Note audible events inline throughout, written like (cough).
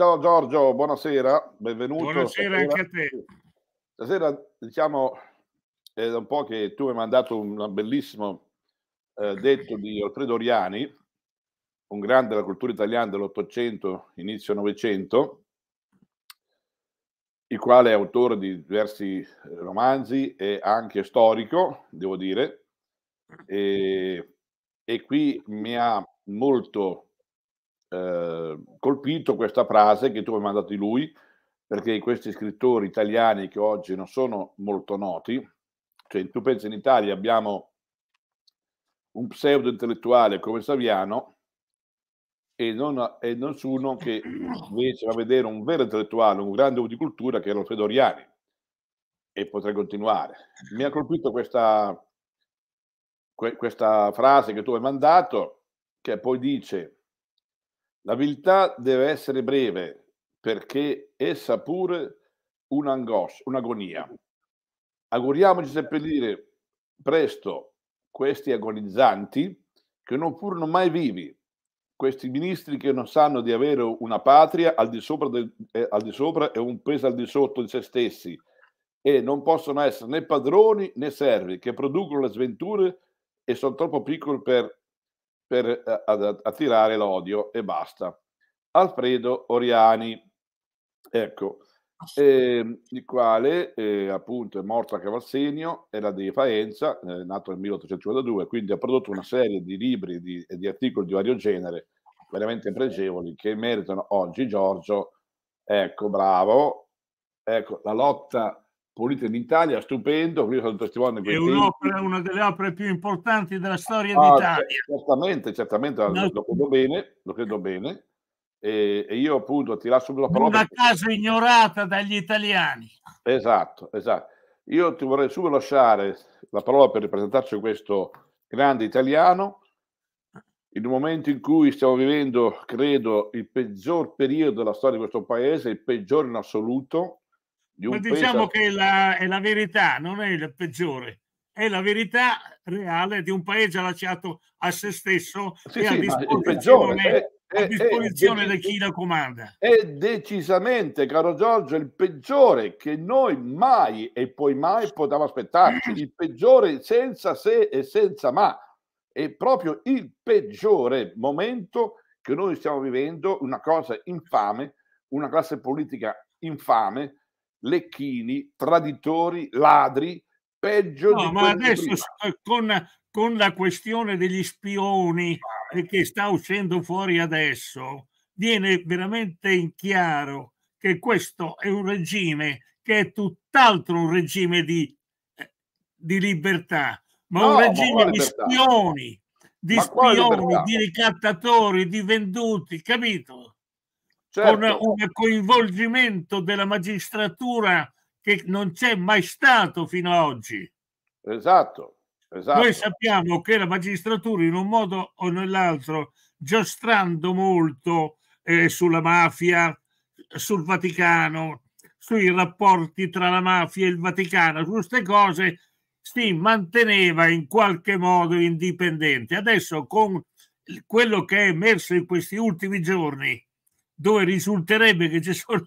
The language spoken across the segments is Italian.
Ciao Giorgio, buonasera, benvenuto. Buonasera stasera. anche a te. Stasera, diciamo, è da un po' che tu mi hai mandato un bellissimo eh, detto di Alfredo Oriani, un grande della cultura italiana dell'Ottocento, inizio Novecento, il quale è autore di diversi eh, romanzi e anche storico, devo dire, e, e qui mi ha molto Ehm, colpito questa frase che tu hai mandato di lui, perché questi scrittori italiani che oggi non sono molto noti, cioè tu pensi in Italia abbiamo un pseudo intellettuale come Saviano e non, e nessuno che invece va a vedere un vero intellettuale, un grande uomo di cultura che era Alfredo Oriani e potrei continuare. Mi ha colpito questa, questa frase che tu hai mandato che poi dice la viltà deve essere breve, perché essa pure un'angoscia, un'agonia. Auguriamoci di seppellire presto questi agonizzanti che non furono mai vivi, questi ministri che non sanno di avere una patria al di sopra, del, eh, al di sopra e un peso al di sotto di se stessi e non possono essere né padroni né servi che producono le sventure e sono troppo piccoli per per eh, attirare l'odio e basta. Alfredo Oriani, ecco, eh, il quale eh, appunto è morto a Cavalsegno, era di Faenza, eh, nato nel 1852, quindi ha prodotto una serie di libri e di, di, articoli di vario genere veramente pregevoli che meritano oggi Giorgio, ecco bravo, ecco la lotta pulite Italia, stupendo, io sono testimone di È una delle opere più importanti della storia ah, d'Italia. Certamente, certamente, no. lo credo bene, lo credo bene. E, e io appunto ti lascio subito la parola. Una casa perché... ignorata dagli italiani. Esatto, esatto. Io ti vorrei subito lasciare la parola per ripresentarci questo grande italiano, in un momento in cui stiamo vivendo, credo, il peggior periodo della storia di questo paese, il peggiore in assoluto, di un Ma diciamo paese... che la, è la verità, non è il peggiore, è la verità reale di un paese lasciato a se stesso sì, e sì, a disposizione, è, è, a disposizione è, di chi la comanda. È decisamente, caro Giorgio, il peggiore che noi mai e poi mai potevamo aspettarci, il peggiore senza se e senza ma. È proprio il peggiore momento che noi stiamo vivendo, una cosa infame, una classe politica infame, lecchini, traditori, ladri, peggio no, di ma adesso prima. Eh, con, con la questione degli spioni eh, che sta uscendo fuori adesso, viene veramente in chiaro che questo è un regime che è tutt'altro un regime di, eh, di libertà, ma no, un regime ma di spioni, di ma spioni, di ricattatori, di venduti, capito? certo. con un coinvolgimento della magistratura che non c'è mai stato fino ad oggi. Esatto, esatto. Noi sappiamo che la magistratura in un modo o nell'altro, giostrando molto eh, sulla mafia, sul Vaticano, sui rapporti tra la mafia e il Vaticano, su queste cose si manteneva in qualche modo indipendente. Adesso con quello che è emerso in questi ultimi giorni, dove risulterebbe che ci sono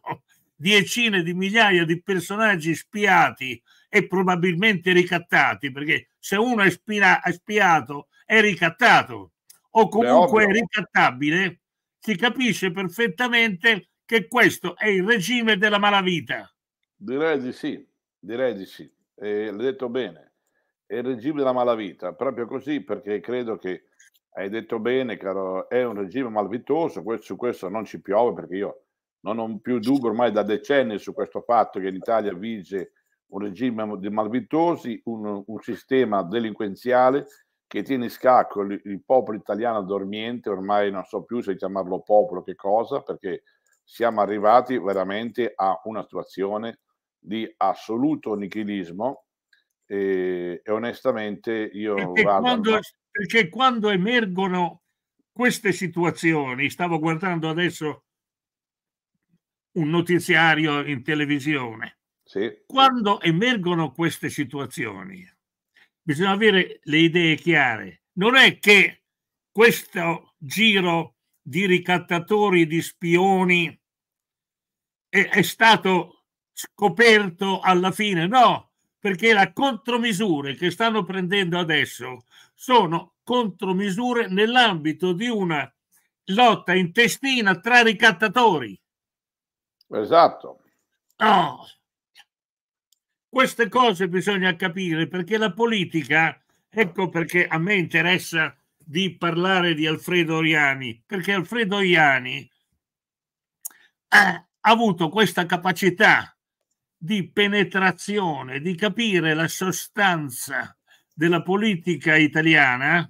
decine di migliaia di personaggi spiati e probabilmente ricattati, perché se uno è, spia- è spiato è ricattato o comunque Beh, è ricattabile, si capisce perfettamente che questo è il regime della malavita. Direi di sì, direi di sì, eh, l'hai detto bene, è il regime della malavita, proprio così perché credo che hai detto bene, caro, è un regime malvitoso, su questo non ci piove perché io non ho più dubbio ormai da decenni su questo fatto che in Italia vige un regime di malvitosi, un, un sistema delinquenziale che tiene in scacco il, il, popolo italiano dormiente, ormai non so più se chiamarlo popolo che cosa, perché siamo arrivati veramente a una situazione di assoluto nichilismo e, e onestamente io... Perché guardo, quando, perché quando emergono queste situazioni, stavo guardando adesso un notiziario in televisione, sì. quando emergono queste situazioni, bisogna avere le idee chiare. Non è che questo giro di ricattatori, di spioni, è, è stato scoperto alla fine, no, perché le contromisure che stanno prendendo adesso sono contromisure nell'ambito di una lotta intestina tra ricattatori. Esatto. Oh. Queste cose bisogna capire perché la politica, ecco perché a me interessa di parlare di Alfredo Oriani, perché Alfredo Oriani ha avuto questa capacità di penetrazione, di capire la sostanza della politica italiana,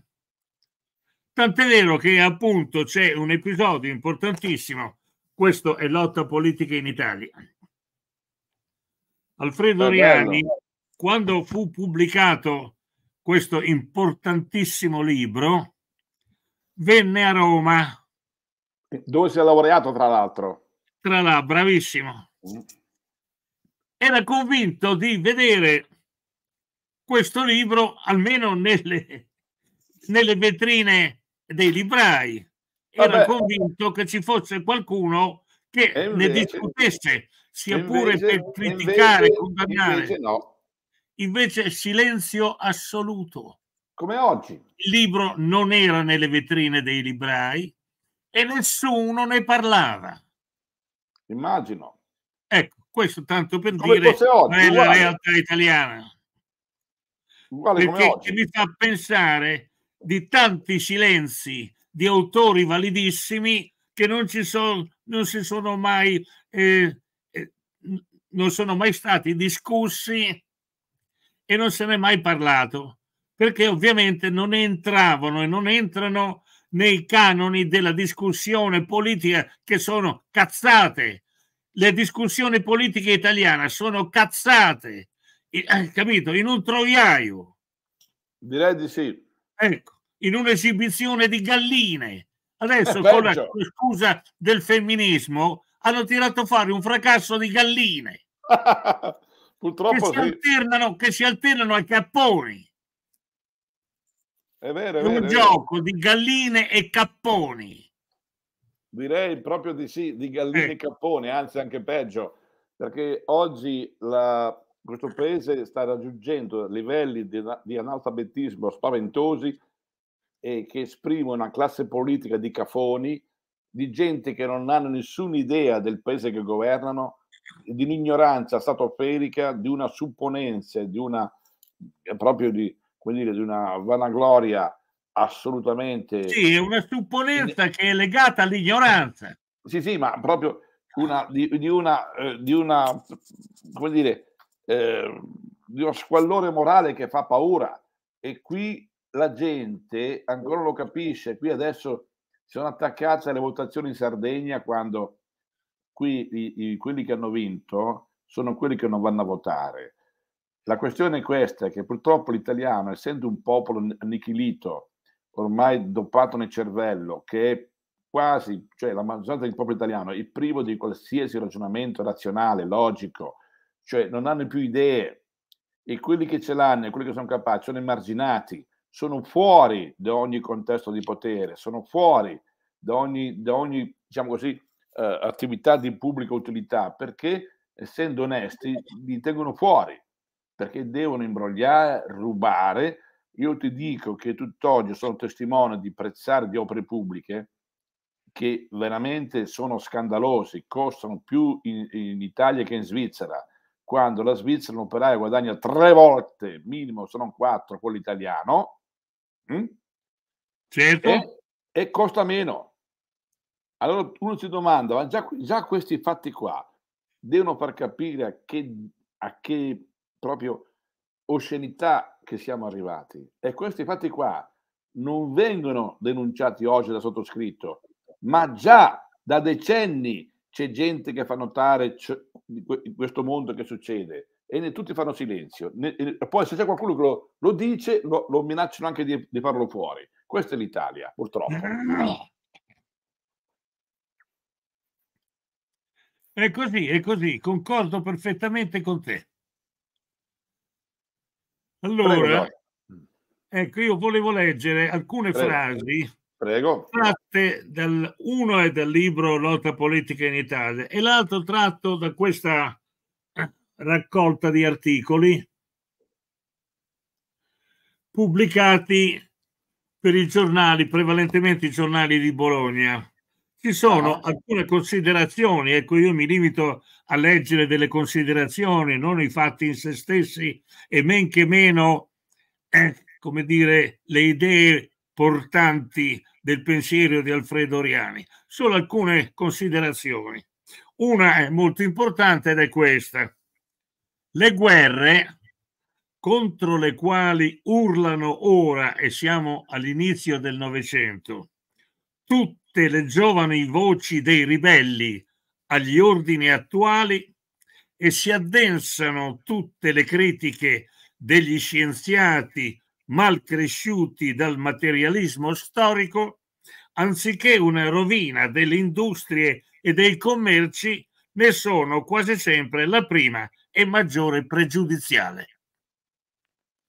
tant'è vero che appunto c'è un episodio importantissimo, questo è lotta politica in Italia. Alfredo Riani, quando fu pubblicato questo importantissimo libro, venne a Roma. Dove si è laureato, tra l'altro. Tra l'altro, bravissimo. Mm. Era convinto di vedere questo libro almeno nelle, nelle vetrine dei librai. Era Vabbè. convinto che ci fosse qualcuno che invece, ne discutesse, sia invece, pure per criticare, invece, condannare. Invece, no. invece silenzio assoluto. Come oggi. Il libro non era nelle vetrine dei librai e nessuno ne parlava. Immagino. Ecco, questo tanto per Come dire è la realtà italiana uguale Perché come oggi. mi fa pensare di tanti silenzi di autori validissimi che non, ci sono, non si sono mai, eh, eh, non sono mai stati discussi e non se ne è mai parlato, perché ovviamente non entravano e non entrano nei canoni della discussione politica che sono cazzate. Le discussioni politiche italiane sono cazzate eh, capito, in un troiaio. Direi di sì. Ecco, in un'esibizione di galline. Adesso eh, con la scusa del femminismo hanno tirato fuori un fracasso di galline. (laughs) Purtroppo che si, sì. alternano, che si alternano ai capponi. È vero, è vero, un è gioco di galline e capponi. Direi proprio di sì, di galline eh. e ecco. capponi, anzi anche peggio, perché oggi la, questo paese sta raggiungendo livelli di, di analfabetismo spaventosi e che esprime una classe politica di cafoni, di gente che non hanno nessuna idea del paese che governano, di un'ignoranza statoferica, di una supponenza, di una proprio di, dire, di una vanagloria assolutamente. Sì, è una supponenza che è legata all'ignoranza. Sì, sì, ma proprio una, di, di una, eh, di una come dire, eh, di uno squallore morale che fa paura e qui la gente ancora lo capisce, qui adesso sono attaccate alle votazioni in Sardegna quando qui i, i, quelli che hanno vinto sono quelli che non vanno a votare. La questione è questa, che purtroppo l'italiano, essendo un popolo annichilito, ormai doppato nel cervello, che è quasi, cioè la maggioranza del popolo italiano è privo di qualsiasi ragionamento razionale, logico, cioè non hanno più idee e quelli che ce l'hanno e quelli che sono capaci sono emarginati, sono fuori da ogni contesto di potere, sono fuori da ogni, da ogni diciamo così, eh, attività di pubblica utilità perché essendo onesti li tengono fuori, perché devono imbrogliare, rubare. Io ti dico che tutt'oggi sono testimone di prezzare di opere pubbliche che veramente sono scandalosi, costano più in, in Italia che in Svizzera quando la Svizzera l'operaio guadagna tre volte minimo, se non quattro, con l'italiano. mh? Hm? certo. E, e, costa meno. Allora uno si domanda, ma già, già questi fatti qua devono far capire a che, a che proprio oscenità che siamo arrivati. E questi fatti qua non vengono denunciati oggi da sottoscritto, ma già da decenni c'è gente che fa notare in questo mondo che succede e tutti fanno silenzio. poi se c'è qualcuno che lo, lo dice, lo, lo, minacciano anche di, di, farlo fuori. Questa è l'Italia, purtroppo. (clears throat) È così, è così, concordo perfettamente con te. Allora, Prego, ecco, io volevo leggere alcune Prego. frasi Prego. Tratte dal, uno è dal libro Lotta politica in Italia e l'altro tratto da questa eh, raccolta di articoli pubblicati per i giornali, prevalentemente i giornali di Bologna. Ci sono ah. alcune considerazioni, ecco io mi limito a leggere delle considerazioni, non i fatti in se stessi e men che meno, eh, come dire, le idee portanti del pensiero di Alfredo Oriani. Solo alcune considerazioni. Una è molto importante ed è questa. Le guerre contro le quali urlano ora, e siamo all'inizio del Novecento, tutte le giovani voci dei ribelli agli ordini attuali e si addensano tutte le critiche degli scienziati mal cresciuti dal materialismo storico, anziché una rovina delle industrie e dei commerci, ne sono quasi sempre la prima e maggiore pregiudiziale.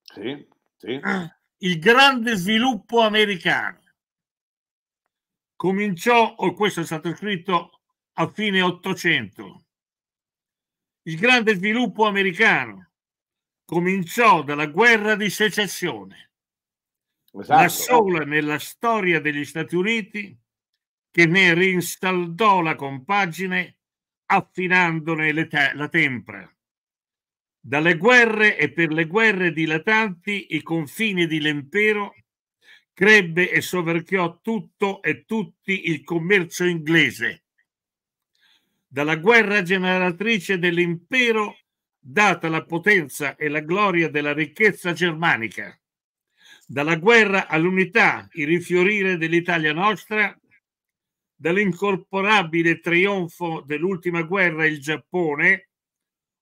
Sì, sì. Ah, il grande sviluppo americano cominciò, o oh, questo è stato scritto a fine Ottocento, il grande sviluppo americano cominciò dalla guerra di secessione, esatto. la sola nella storia degli Stati Uniti che ne rinsaldò la compagine affinandone te- la tempra. Dalle guerre e per le guerre dilatanti i confini dell'impero crebbe e soverchiò tutto e tutti il commercio inglese. Dalla guerra generatrice dell'impero data la potenza e la gloria della ricchezza germanica. Dalla guerra all'unità, il rifiorire dell'Italia nostra, dall'incorporabile trionfo dell'ultima guerra il Giappone,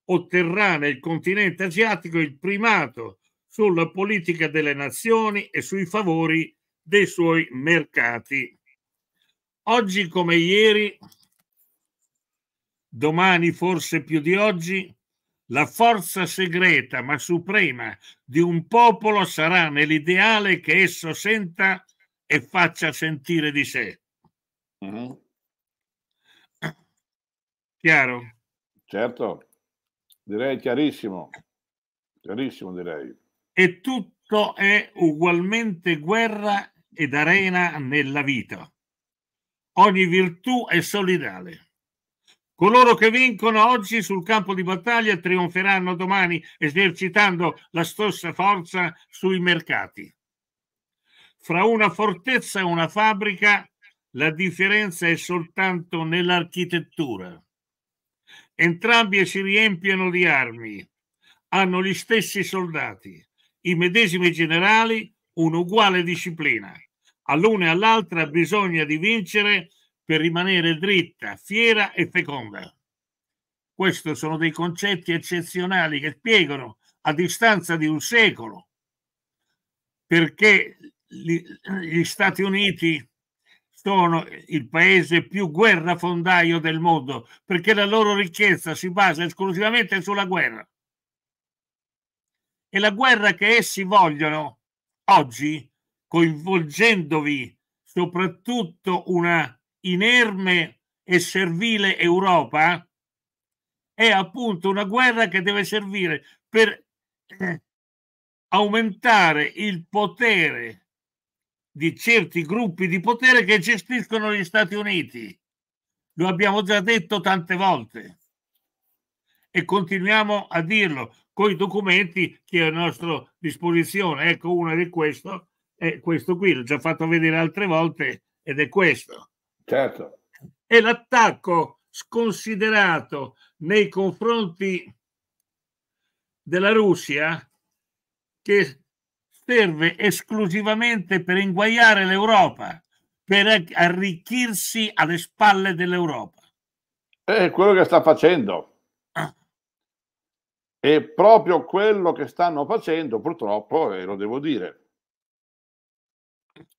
otterrà nel continente asiatico il primato sulla politica delle nazioni e sui favori dei suoi mercati. Oggi come ieri, domani forse più di oggi, la forza segreta ma suprema di un popolo sarà nell'ideale che esso senta e faccia sentire di sé. Mm-hmm. Chiaro? Certo, direi chiarissimo, chiarissimo direi. E tutto è ugualmente guerra ed arena nella vita. Ogni virtù è solidale. Coloro che vincono oggi sul campo di battaglia trionferanno domani esercitando la stessa forza sui mercati. Fra una fortezza e una fabbrica la differenza è soltanto nell'architettura. Entrambi si riempiono di armi, hanno gli stessi soldati, i medesimi generali, un'uguale disciplina. All'una e all'altra bisogna di vincere per rimanere dritta, fiera e feconda. Questi sono dei concetti eccezionali che spiegano a distanza di un secolo perché gli Stati Uniti sono il paese più guerrafondaio del mondo, perché la loro ricchezza si basa esclusivamente sulla guerra. E la guerra che essi vogliono oggi, coinvolgendovi soprattutto una inerme e servile Europa è appunto una guerra che deve servire per eh, aumentare il potere di certi gruppi di potere che gestiscono gli Stati Uniti. Lo abbiamo già detto tante volte e continuiamo a dirlo con i documenti che ho a nostra disposizione. Ecco, uno di questo è questo qui, l'ho già fatto vedere altre volte ed è questo. Certo. E l'attacco sconsiderato nei confronti della Russia che serve esclusivamente per inguaiare l'Europa, per arricchirsi alle spalle dell'Europa. È quello che sta facendo. Ah. È proprio quello che stanno facendo, purtroppo, e eh, lo devo dire.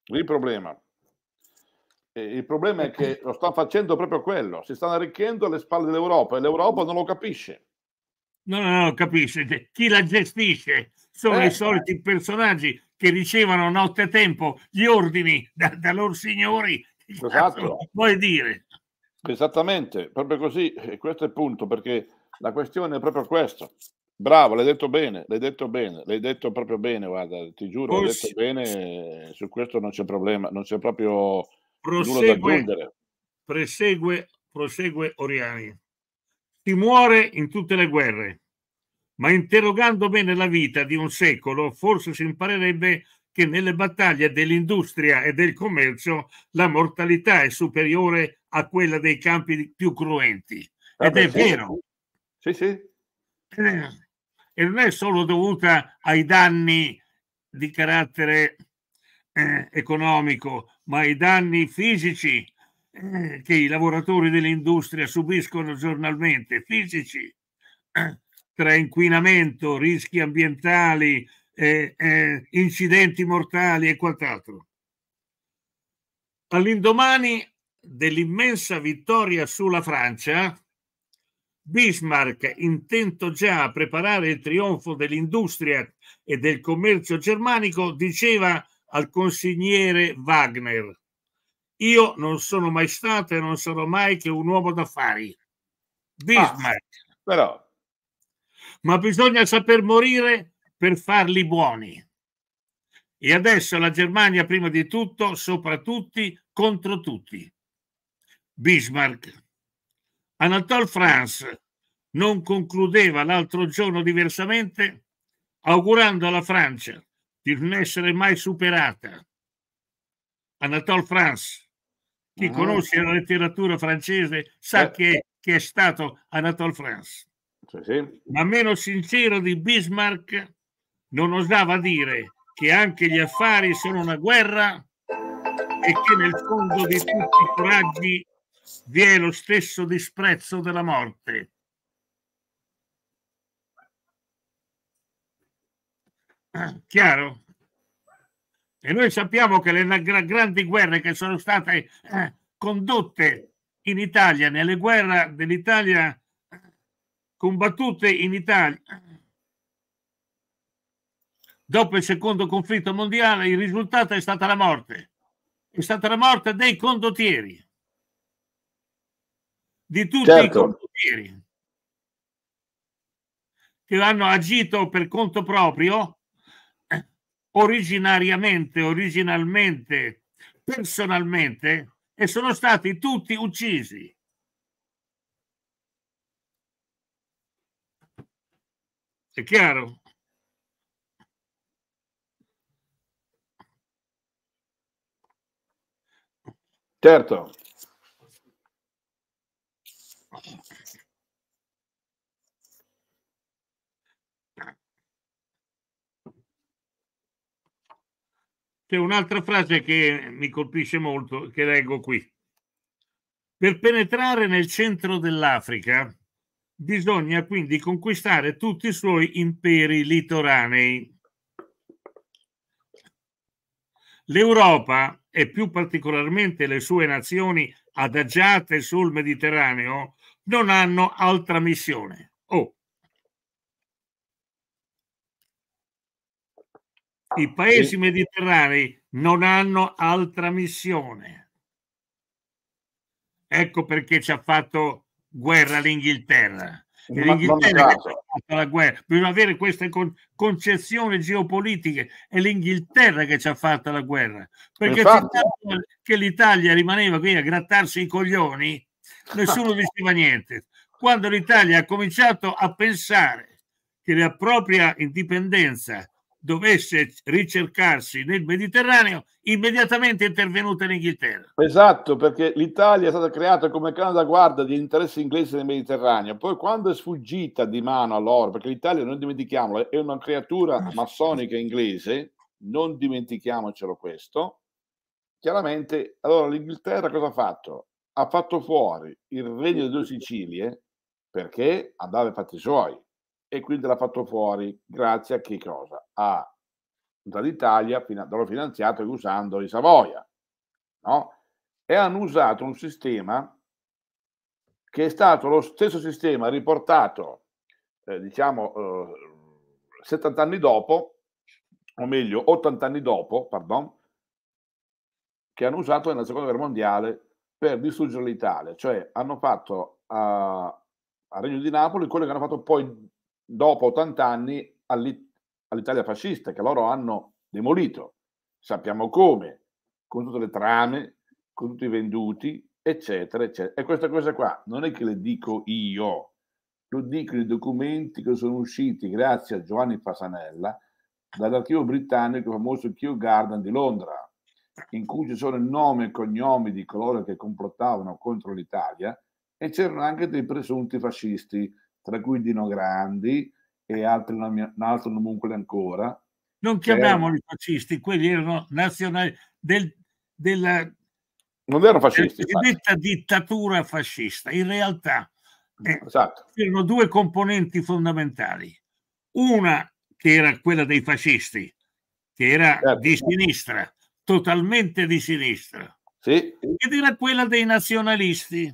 Il problema il problema è che lo stanno facendo proprio quello, si stanno arricchendo alle spalle dell'Europa e l'Europa non lo capisce. No, no, no, capisce. Cioè, chi la gestisce sono eh. i soliti personaggi che ricevono nottetempo gli ordini da, da loro signori. Esatto. Vuoi dire? Esattamente, proprio così. E questo è il punto, perché la questione è proprio questo. Bravo, l'hai detto bene, l'hai detto bene, l'hai detto proprio bene, guarda, ti giuro, oh, l'hai detto bene, su questo non c'è problema, non c'è proprio Prosegue, prosegue, prosegue Oriani. Si muore in tutte le guerre, ma interrogando bene la vita di un secolo, forse si imparerebbe che nelle battaglie dell'industria e del commercio la mortalità è superiore a quella dei campi più cruenti. Ah, Ed beh, è sì. vero. Sì, sì. Eh, e non è solo dovuta ai danni di carattere eh, economico, ma i danni fisici eh, che i lavoratori dell'industria subiscono giornalmente, fisici, (clears throat) tra inquinamento, rischi ambientali, eh, eh, incidenti mortali e quant'altro. All'indomani dell'immensa vittoria sulla Francia, Bismarck, intento già a preparare il trionfo dell'industria e del commercio germanico, diceva al consigliere Wagner. Io non sono mai stato e non sarò mai che un uomo d'affari. Bismarck. Ah, però. Ma bisogna saper morire per farli buoni. E adesso la Germania prima di tutto, sopra tutti, contro tutti. Bismarck. Anatole France non concludeva l'altro giorno diversamente augurando alla Francia di non essere mai superata. Anatole France, chi ah, conosce sì. la letteratura francese sa eh. che, eh. che, è stato Anatole France. Sì, sì. Ma meno sincero di Bismarck non osava dire che anche gli affari sono una guerra e che nel fondo di tutti i coraggi vi è lo stesso disprezzo della morte. Ah, chiaro? E noi sappiamo che le grandi guerre che sono state eh, condotte in Italia, nelle guerre dell'Italia combattute in Italia dopo il secondo conflitto mondiale, il risultato è stata la morte. È stata la morte dei condottieri. Di tutti certo. i condottieri che hanno agito per conto proprio originariamente, originalmente, personalmente e sono stati tutti uccisi. È chiaro? Certo. C'è un'altra frase che mi colpisce molto, che leggo qui. Per penetrare nel centro dell'Africa bisogna quindi conquistare tutti i suoi imperi litoranei. L'Europa e più particolarmente le sue nazioni adagiate sul Mediterraneo non hanno altra missione. Oh, I paesi mediterranei non hanno altra missione. Ecco perché ci ha fatto guerra l'Inghilterra. L'Inghilterra ha fatto la guerra. Bisogna avere queste con concezioni geopolitiche. È l'Inghilterra che ci ha fatto la guerra. Perché Infatti... che l'Italia rimaneva qui a grattarsi i coglioni, nessuno (laughs) diceva niente. Quando l'Italia ha cominciato a pensare che la propria indipendenza dovesse ricercarsi nel Mediterraneo, immediatamente è intervenuta l'Inghilterra. Esatto, perché l'Italia è stata creata come da guardia degli interessi inglesi nel Mediterraneo. Poi quando è sfuggita di mano a loro, perché l'Italia, non dimentichiamolo, è una creatura ah, massonica inglese, non dimentichiamocelo questo, chiaramente allora l'Inghilterra cosa ha fatto? Ha fatto fuori il regno delle due Sicilie perché andava ai fatti suoi e quindi l'ha fatto fuori grazie a che cosa? A dall'Italia dallo finanziato e usando i Savoia no? e hanno usato un sistema che è stato lo stesso sistema riportato eh, diciamo eh, 70 anni dopo o meglio 80 anni dopo pardon, che hanno usato nella seconda guerra mondiale per distruggere l'Italia cioè hanno fatto a, a Regno di Napoli quello che hanno fatto poi dopo 80 anni all'Italia fascista, che loro hanno demolito. Sappiamo come, con tutte le trame, con tutti i venduti, eccetera, eccetera. E questa cosa qua non è che le dico io, lo dicono i documenti che sono usciti grazie a Giovanni Fasanella dall'archivio britannico famoso Kew Garden di Londra, in cui ci sono il nome e cognomi di coloro che complottavano contro l'Italia e c'erano anche dei presunti fascisti tra cui Dino Grandi e altri, un altro numuncole ancora. Non chiamiamoli era... fascisti, quelli erano nazionali del, della non erano fascisti. Cosiddetta dittatura fascista. In realtà eh, esatto. c'erano due componenti fondamentali. Una che era quella dei fascisti, che era certo. di sinistra, totalmente di sinistra, sì. ed era quella dei nazionalisti,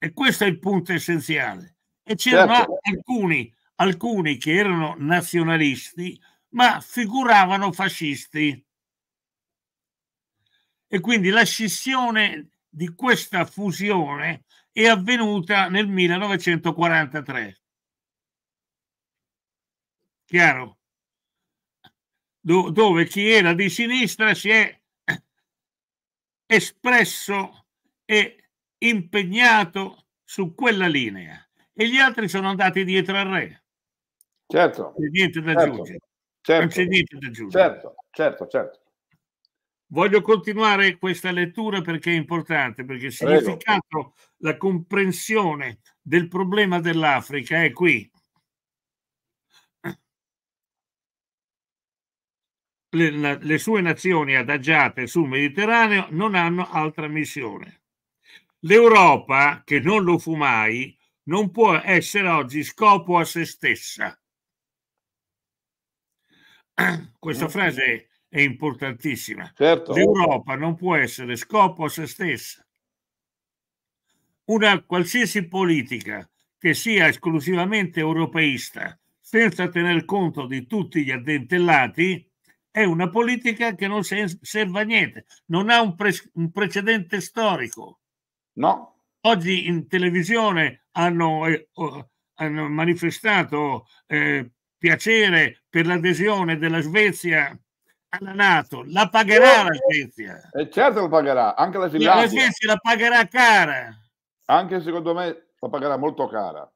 e questo è il punto essenziale. E c'erano certo. alcuni, alcuni che erano nazionalisti, ma figuravano fascisti. E quindi la scissione di questa fusione è avvenuta nel 1943. Chiaro? Do dove chi era di sinistra si è espresso e impegnato su quella linea e gli altri sono andati dietro al re. Certo. Non c'è niente da certo. aggiungere. Certo, non c'è niente da aggiungere. Certo, certo, certo. Voglio continuare questa lettura perché è importante, perché il significato, Prego. la comprensione del problema dell'Africa è qui. Le, le sue nazioni adagiate sul Mediterraneo non hanno altra missione L'Europa, che non lo fu mai, non può essere oggi scopo a se stessa. (clears throat) Questa eh. frase è importantissima. Certo. L'Europa non può essere scopo a se stessa. Una qualsiasi politica che sia esclusivamente europeista, senza tener conto di tutti gli addentellati, è una politica che non serve a niente, non ha un, pre- un precedente storico. No. Oggi in televisione hanno, eh, hanno manifestato eh, piacere per l'adesione della Svezia alla Nato. La pagherà la eh, Svezia. E eh, certo lo pagherà, anche la Finlandia. La Svezia la pagherà cara. Anche secondo me la pagherà molto cara.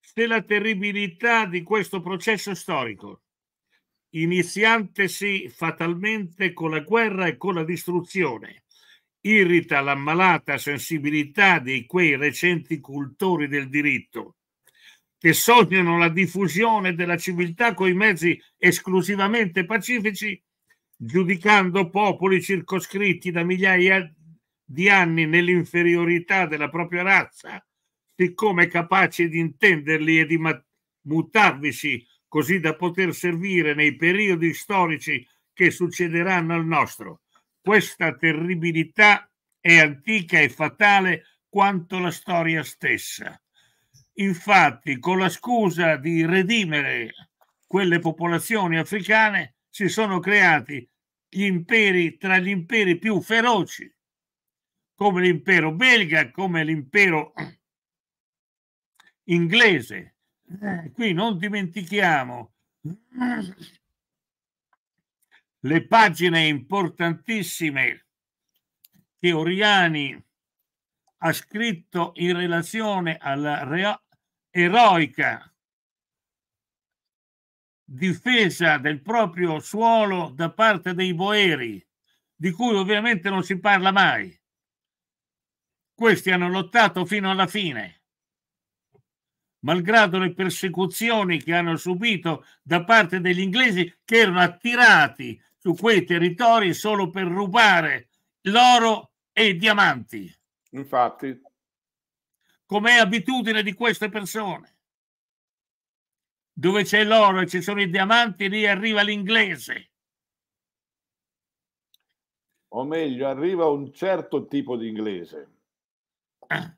Se la terribilità di questo processo storico, iniziantesi fatalmente con la guerra e con la distruzione, irrita l'ammalata sensibilità di quei recenti cultori del diritto che sognano la diffusione della civiltà coi mezzi esclusivamente pacifici, giudicando popoli circoscritti da migliaia di anni nell'inferiorità della propria razza, siccome capaci di intenderli e di mutarvisi così da poter servire nei periodi storici che succederanno al nostro. Questa terribilità è antica e fatale quanto la storia stessa. Infatti, con la scusa di redimere quelle popolazioni africane, si sono creati gli imperi tra gli imperi più feroci, come l'impero belga, come l'impero inglese. Eh, qui non dimentichiamo le pagine importantissime che Oriani ha scritto in relazione alla rea- eroica difesa del proprio suolo da parte dei boeri, di cui ovviamente non si parla mai. Questi hanno lottato fino alla fine, malgrado le persecuzioni che hanno subito da parte degli inglesi che erano attirati su quei territori solo per rubare l'oro e i diamanti. Infatti. Com'è abitudine di queste persone. Dove c'è l'oro e ci sono i diamanti, lì arriva l'inglese. O meglio, arriva un certo tipo di inglese. Ah.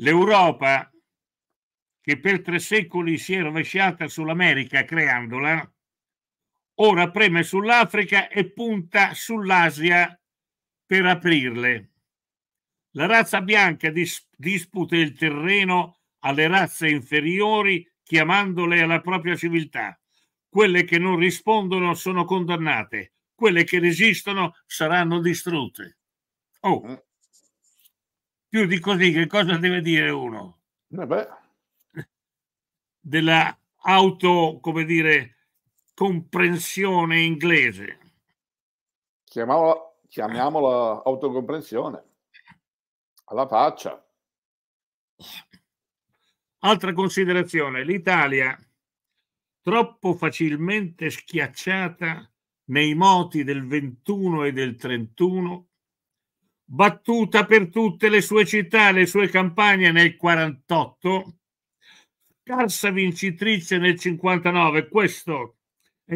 L'Europa, che per tre secoli si è rovesciata sull'America creandola, ora preme sull'Africa e punta sull'Asia per aprirle. La razza bianca dis- disputa il terreno alle razze inferiori chiamandole alla propria civiltà. Quelle che non rispondono sono condannate, quelle che resistono saranno distrutte. Oh, eh. più di così che cosa deve dire uno? Vabbè. Eh Della auto, come dire, comprensione inglese. Chiamiamola, chiamiamola autocomprensione. Alla faccia. Altra considerazione, l'Italia troppo facilmente schiacciata nei moti del 21 e del 31, battuta per tutte le sue città, le sue campagne nel 48, scarsa vincitrice nel 59, questo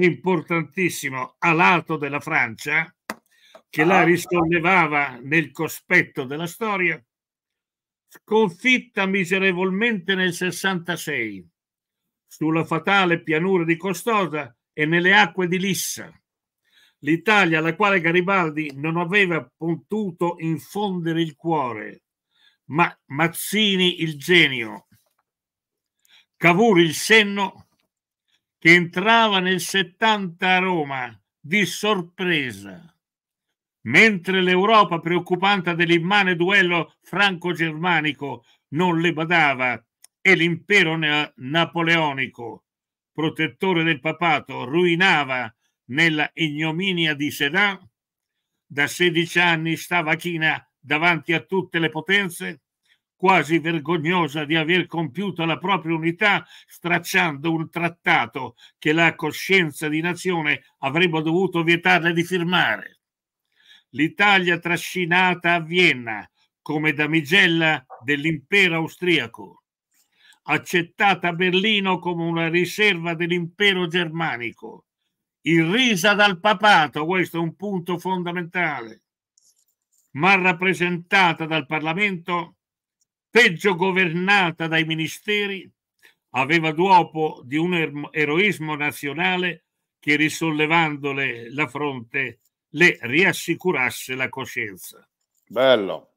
importantissimo alato della Francia che la ah. risollevava nel cospetto della storia, sconfitta miserevolmente nel 66 sulla fatale pianura di Costosa e nelle acque di Lissa, l'Italia alla quale Garibaldi non aveva potuto infondere il cuore, ma Mazzini il genio, Cavour il senno che entrava nel 70 a Roma di sorpresa, mentre l'Europa preoccupata dell'immane duello franco-germanico non le badava e l'impero napoleonico, protettore del papato, ruinava nella ignominia di Sedan, da 16 anni stava china davanti a tutte le potenze, quasi vergognosa di aver compiuto la propria unità stracciando un trattato che la coscienza di nazione avrebbe dovuto vietarle di firmare. L'Italia trascinata a Vienna come damigella dell'impero austriaco, accettata a Berlino come una riserva dell'impero germanico, irrisa dal papato, questo è un punto fondamentale, ma rappresentata dal Parlamento peggio governata dai ministeri, aveva dopo di un erm-, eroismo nazionale che risollevandole la fronte le riassicurasse la coscienza. Bello.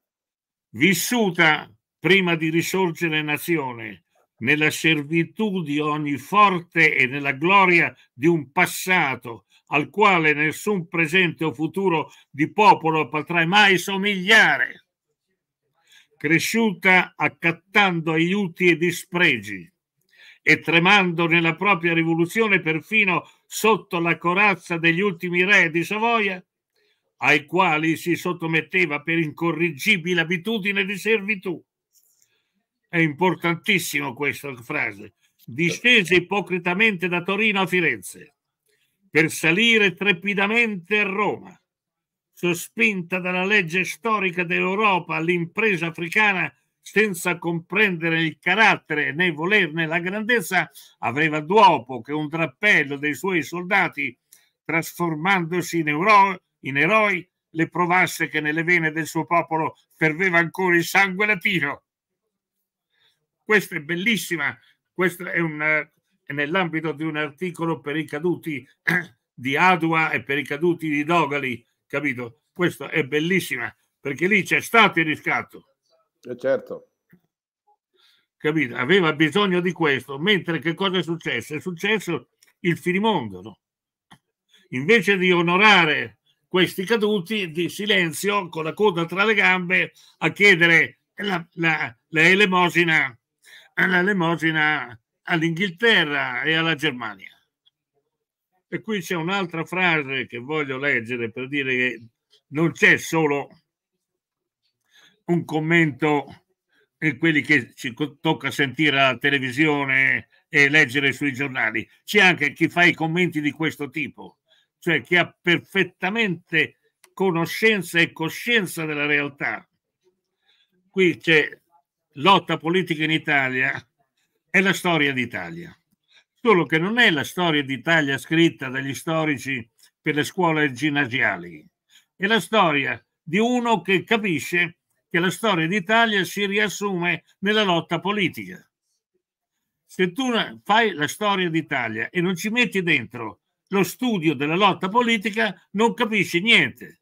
Vissuta prima di risorgere nazione, nella servitù di ogni forte e nella gloria di un passato al quale nessun presente o futuro di popolo potrà mai somigliare cresciuta accattando aiuti e dispregi e tremando nella propria rivoluzione perfino sotto la corazza degli ultimi re di Savoia, ai quali si sottometteva per incorrigibile abitudine di servitù. È importantissimo questa frase. Discese ipocritamente da Torino a Firenze per salire trepidamente a Roma sospinta dalla legge storica dell'Europa all'impresa africana senza comprendere il carattere né volerne la grandezza, aveva dopo che un drappello dei suoi soldati, trasformandosi in, euro- in eroi, le provasse che nelle vene del suo popolo ferveva ancora il sangue latino. Questa è bellissima, questa è, una, è nell'ambito di un articolo per i caduti di Adua e per i caduti di Dogali, capito? Questa è bellissima, perché lì c'è stato il riscatto. E eh, certo. Capito? Aveva bisogno di questo, mentre che cosa è successo? È successo il finimondo, no? Invece di onorare questi caduti, di silenzio, con la coda tra le gambe, a chiedere la, la, la elemosina all'Inghilterra e alla Germania. E qui c'è un'altra frase che voglio leggere per dire che non c'è solo un commento in quelli che ci tocca sentire alla televisione e leggere sui giornali, c'è anche chi fa i commenti di questo tipo, cioè chi ha perfettamente conoscenza e coscienza della realtà. Qui c'è lotta politica in Italia e la storia d'Italia solo che non è la storia d'Italia scritta dagli storici per le scuole ginnasiali, è la storia di uno che capisce che la storia d'Italia si riassume nella lotta politica. Se tu fai la storia d'Italia e non ci metti dentro lo studio della lotta politica, non capisci niente,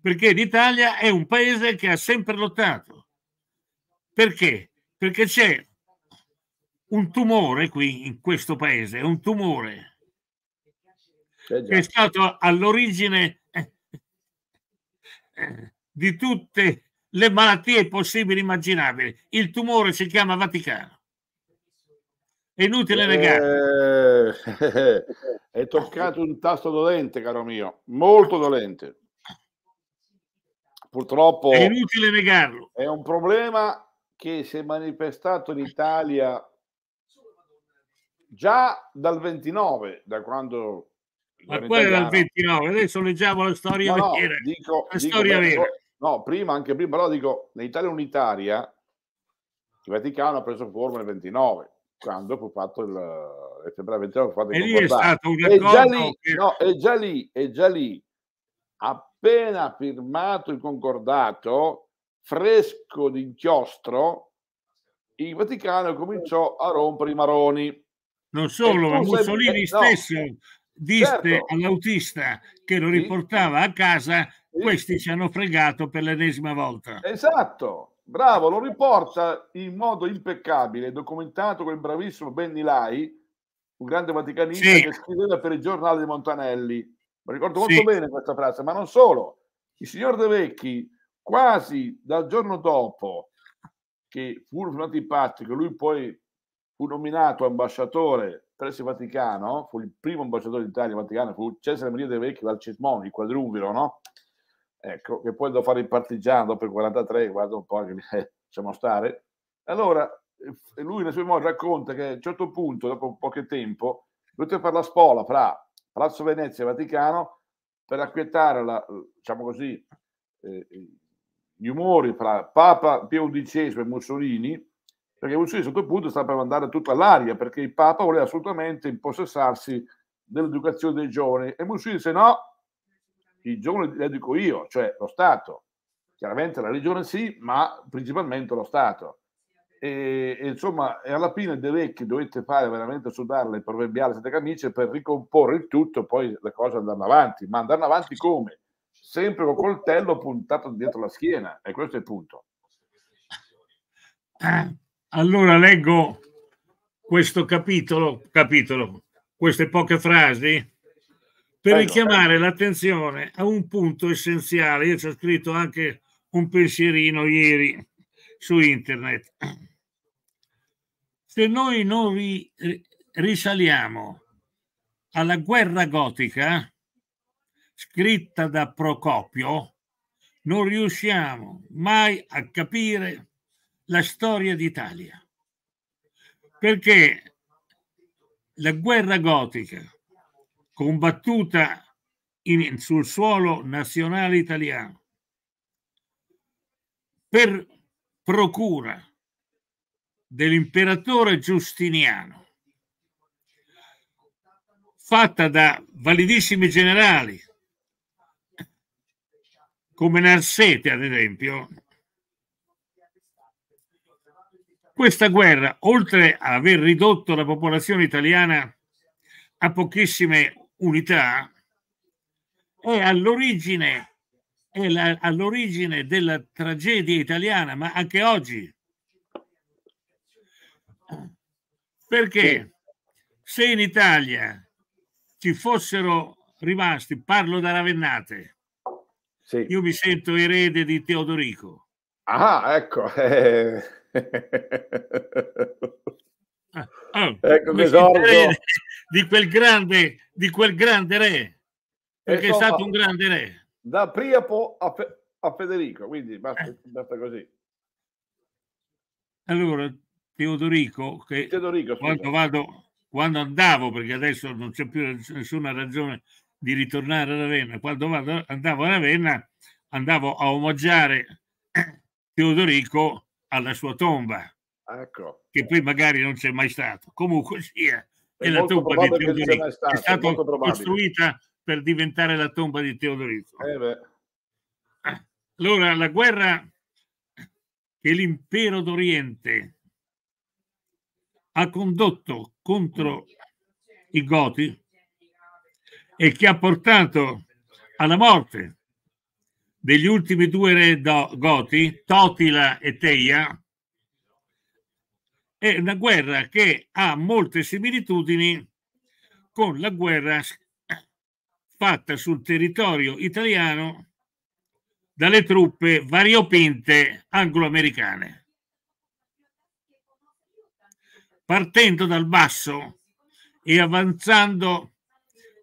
perché l'Italia è un paese che ha sempre lottato. Perché? Perché c'è un tumore qui in questo paese, un tumore eh che è stato all'origine eh, di tutte le malattie possibili e immaginabili. Il tumore si chiama Vaticano. È inutile negare. Eh, (laughs) è toccato un tasto dolente, caro mio, molto dolente. Purtroppo è inutile negarlo. È un problema che si è manifestato in Italia già dal 29, da quando... Ma quale dal 29? Adesso leggiamo la storia no, vera. dico, la dico, storia vera. No, prima, anche prima, però dico, nell'Italia unitaria il Vaticano ha preso forma nel 29, quando fu fatto il... settembre 29 fu fatto il e lì è stato un e già lì, che... no, e già lì, e già lì, appena firmato il concordato, fresco d'inchiostro, il Vaticano cominciò a rompere i maroni non solo, ma Mussolini sei... Eh, stesso no. disse certo. all'autista che lo riportava a casa, sì. questi ci hanno fregato per l'ennesima volta. Esatto, bravo, lo riporta in modo impeccabile, documentato quel bravissimo Benny Lai, un grande vaticanista sì. che scriveva per il giornale di Montanelli. Mi ricordo molto sì. bene questa frase, ma non solo. Il signor De Vecchi, quasi dal giorno dopo che furono firmato i patti, che lui poi fu nominato ambasciatore presso il Vaticano, fu il primo ambasciatore d'Italia al Vaticano, fu Cesare Maria dei Vecchi Valcismoni, il quadruviro, no? Ecco, che poi lo fare il partigiano dopo il 43, guarda un po' che (laughs) eh, possiamo stare. Allora, lui nel suo modo racconta che a un certo punto, dopo poco tempo, dovette fare la spola fra Palazzo Venezia e Vaticano per acquietare, la, diciamo così, eh, gli umori fra Papa Pio XI e Mussolini, perché Mussolini a un punto sta per mandare tutto all'aria, perché il Papa voleva assolutamente impossessarsi dell'educazione dei giovani. E Mussolini dice no, i giovani li educo io, cioè lo Stato. Chiaramente la religione sì, ma principalmente lo Stato. E, e insomma, e alla fine De Vecchi dovete fare veramente sudare le proverbiali sette camicie per ricomporre il tutto poi le cose andranno avanti. Ma andranno avanti come? Sempre con coltello puntato dietro la schiena. E questo è il punto. (clears throat) Allora leggo questo capitolo, capitolo, queste poche frasi per richiamare l'attenzione a un punto essenziale. Io ci ho scritto anche un pensierino ieri su internet. Se noi non ri, risaliamo alla guerra gotica scritta da Procopio, non riusciamo mai a capire la storia d'Italia, perché la guerra gotica combattuta in, sul suolo nazionale italiano per procura dell'imperatore Giustiniano, fatta da validissimi generali come Narsete, ad esempio, Questa guerra, oltre ad aver ridotto la popolazione italiana a pochissime unità, è all'origine, è la, all'origine della tragedia italiana, ma anche oggi. Perché se in Italia ci fossero rimasti, parlo da Ravennate, sì. io mi sento erede di Teodorico. Ah, ecco. Eh Ah, oh, ecco che di quel grande di quel grande re perché insomma, è stato un grande re da Priapo a, Fe, a Federico quindi basta, eh. basta, così allora Teodorico che Teodorico, quando, vado, quando andavo perché adesso non c'è più nessuna ragione di ritornare a Ravenna quando vado, andavo a Ravenna andavo a omaggiare Teodorico alla sua tomba, ecco. che poi magari non c'è mai stato. Comunque sia, è, è la tomba di Teodorico, è stata costruita per diventare la tomba di Teodorico. Eh allora, la guerra che l'impero d'Oriente ha condotto contro i Goti e che ha portato alla morte degli ultimi due re goti, Totila e Teia, è una guerra che ha molte similitudini con la guerra fatta sul territorio italiano dalle truppe variopinte anglo-americane. Partendo dal basso e avanzando,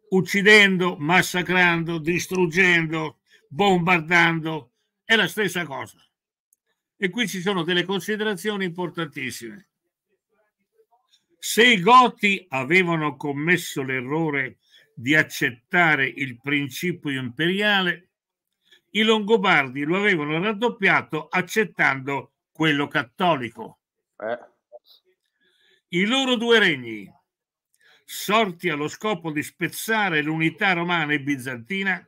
uccidendo, massacrando, distruggendo, bombardando, è la stessa cosa. E qui ci sono delle considerazioni importantissime. Se i Goti avevano commesso l'errore di accettare il principio imperiale, i Longobardi lo avevano raddoppiato accettando quello cattolico. Eh. I loro due regni, sorti allo scopo di spezzare l'unità romana e bizantina,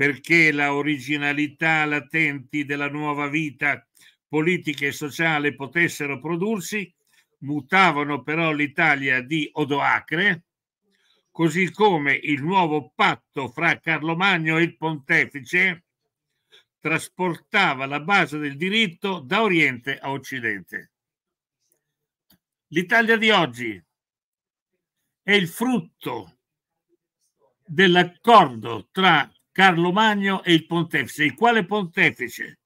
perché la originalità latenti della nuova vita politica e sociale potessero prodursi, mutavano però l'Italia di Odoacre, così come il nuovo patto fra Carlo Magno e il pontefice trasportava la base del diritto da Oriente a Occidente. L'Italia di oggi è il frutto dell'accordo tra Carlo Magno e il pontefice. Il quale pontefice?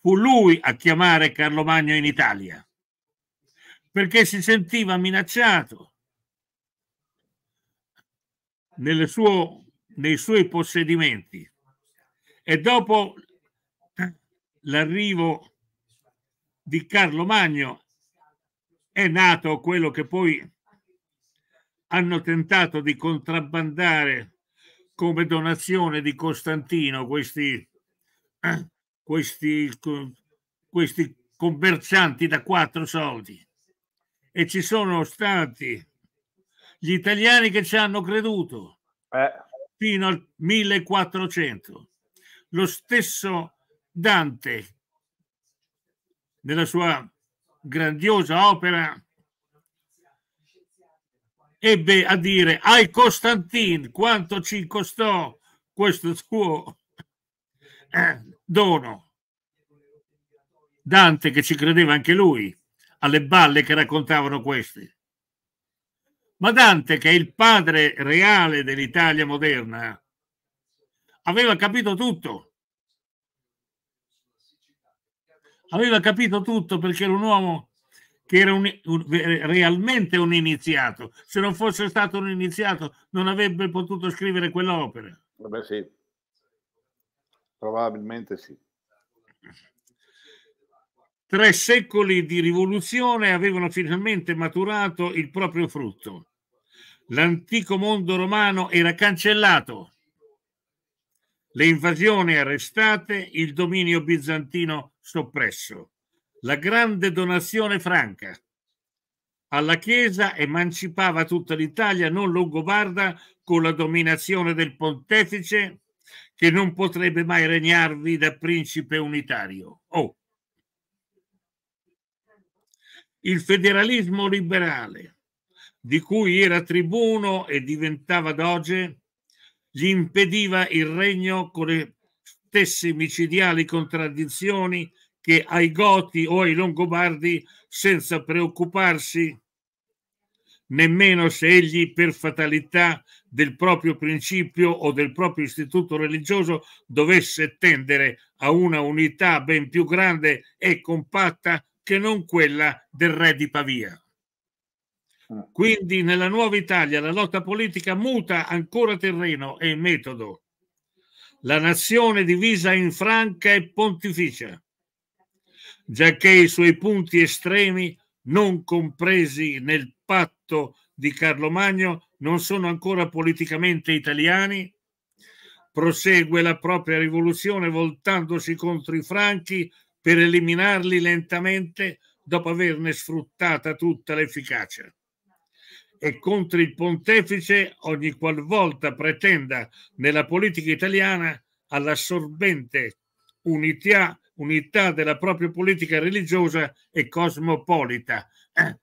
Fu lui a chiamare Carlo Magno in Italia perché si sentiva minacciato suo, nei suoi possedimenti. E dopo l'arrivo di Carlo Magno è nato quello che poi hanno tentato di contrabbandare come donazione di Costantino questi, eh, (clears throat) questi, questi commercianti da quattro soldi e ci sono stati gli italiani che ci hanno creduto eh. fino al 1400. Lo stesso Dante, nella sua grandiosa opera ebbe a dire ai Costantin quanto ci costò questo tuo eh, dono. Dante che ci credeva anche lui, alle balle che raccontavano questi. Ma Dante, che è il padre reale dell'Italia moderna, aveva capito tutto. Aveva capito tutto perché era un uomo che era un, un, realmente un iniziato. Se non fosse stato un iniziato, non avrebbe potuto scrivere quell'opera. Vabbè, sì, probabilmente sì. Tre secoli di rivoluzione avevano finalmente maturato il proprio frutto. L'antico mondo romano era cancellato, le invasioni arrestate, il dominio bizantino soppresso la grande donazione franca alla Chiesa emancipava tutta l'Italia non longobarda con la dominazione del pontefice che non potrebbe mai regnarvi da principe unitario. Oh. Il federalismo liberale, di cui era tribuno e diventava doge, gli impediva il regno con le stesse micidiali contraddizioni che ai Goti o ai Longobardi senza preoccuparsi nemmeno se egli per fatalità del proprio principio o del proprio istituto religioso dovesse tendere a una unità ben più grande e compatta che non quella del re di Pavia. Ah. Quindi nella nuova Italia la lotta politica muta ancora terreno e metodo. La nazione divisa in franca e pontificia giacché i suoi punti estremi, non compresi nel patto di Carlo Magno, non sono ancora politicamente italiani, prosegue la propria rivoluzione voltandosi contro i franchi per eliminarli lentamente dopo averne sfruttata tutta l'efficacia. E contro il pontefice ogni qualvolta pretenda nella politica italiana all'assorbente unità unità della propria politica religiosa e cosmopolita. Eh,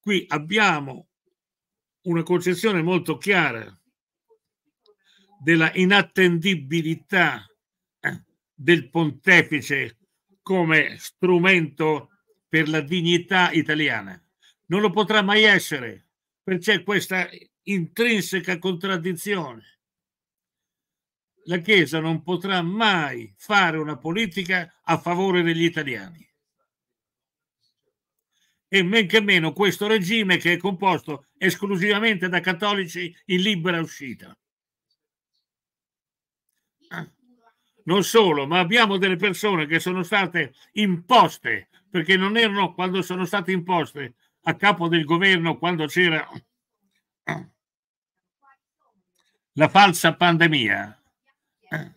(clears throat) qui abbiamo una concezione molto chiara della inattendibilità eh, del pontefice come strumento per la dignità italiana. Non lo potrà mai essere, perché c'è questa intrinseca contraddizione la Chiesa non potrà mai fare una politica a favore degli italiani. E men che meno questo regime che è composto esclusivamente da cattolici in libera uscita. Ah, non solo, ma abbiamo delle persone che sono state imposte, perché non erano quando sono state imposte a capo del governo, quando c'era ah, la falsa pandemia, eh,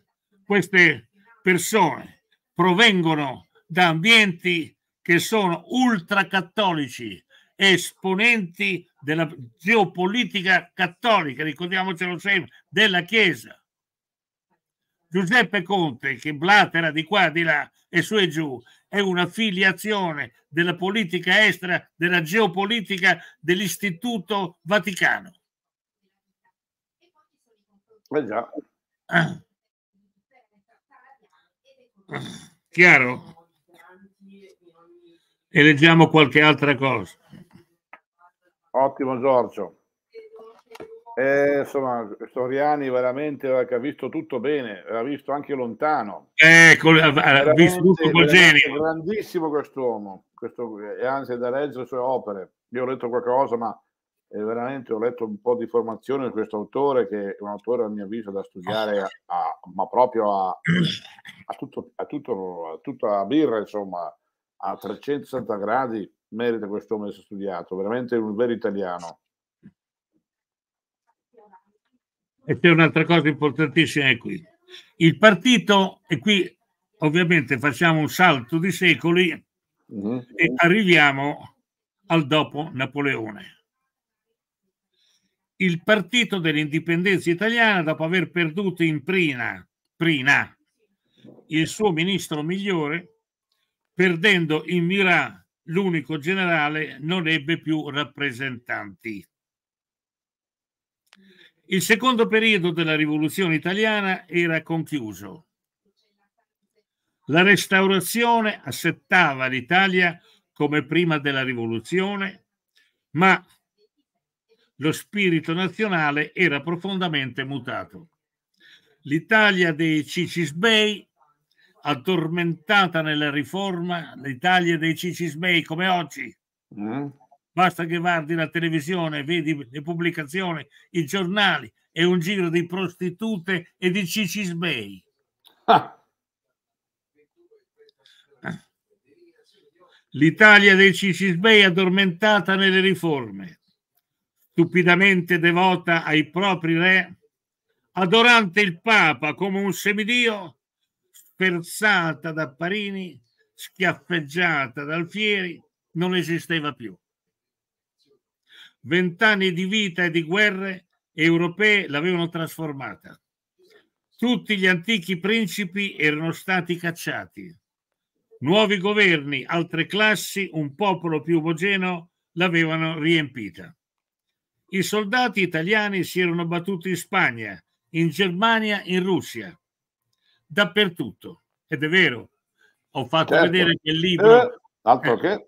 queste persone provengono da ambienti che sono ultracattolici, esponenti della geopolitica cattolica, ricordiamocelo sempre, della Chiesa. Giuseppe Conte, che blatera di qua, di là e su e giù, è una filiazione della politica estera, della geopolitica dell'Istituto Vaticano. Eh già. Ah. Chiaro? E leggiamo qualche altra cosa. Ottimo Giorgio. Eh, insomma, Soriani veramente ha visto tutto bene, ha visto anche lontano. Ecco, ha visto tutto col genio. Grandissimo quest'uomo, questo, e anzi da leggere le sue opere. Io ho letto qualcosa, ma eh, veramente ho letto un po' di formazione di questo autore, che è un autore a mio avviso da studiare, a, ah. a, ma proprio a, a, tutto, a, tutto, a tutta birra, insomma, a 360 gradi merita questo essere studiato, veramente un vero italiano. E c'è un'altra cosa importantissima è qui. Il partito, e qui ovviamente facciamo un salto di secoli mm-hmm. e arriviamo al dopo Napoleone il partito dell'indipendenza italiana dopo aver perduto in Prina, Prina il suo ministro migliore, perdendo in Mirà l'unico generale, non ebbe più rappresentanti. Il secondo periodo della rivoluzione italiana era concluso La restaurazione assettava l'Italia come prima della rivoluzione, ma lo spirito nazionale era profondamente mutato. L'Italia dei Cicisbei, addormentata nella riforma, l'Italia dei Cicisbei come oggi, mm. basta che guardi la televisione, vedi le pubblicazioni, i giornali, è un giro di prostitute e di Cicisbei. Ah. L'Italia dei Cicisbei addormentata nelle riforme, stupidamente devota ai propri re, adorante il Papa come un semidio, sferzata da Parini, schiaffeggiata da Alfieri, non esisteva più. Vent'anni di vita e di guerre europee l'avevano trasformata. Tutti gli antichi principi erano stati cacciati. Nuovi governi, altre classi, un popolo più omogeneo l'avevano riempita i soldati italiani si erano battuti in Spagna, in Germania, in Russia, dappertutto. Ed è vero, ho fatto certo. vedere che il libro... Eh, altro eh, che...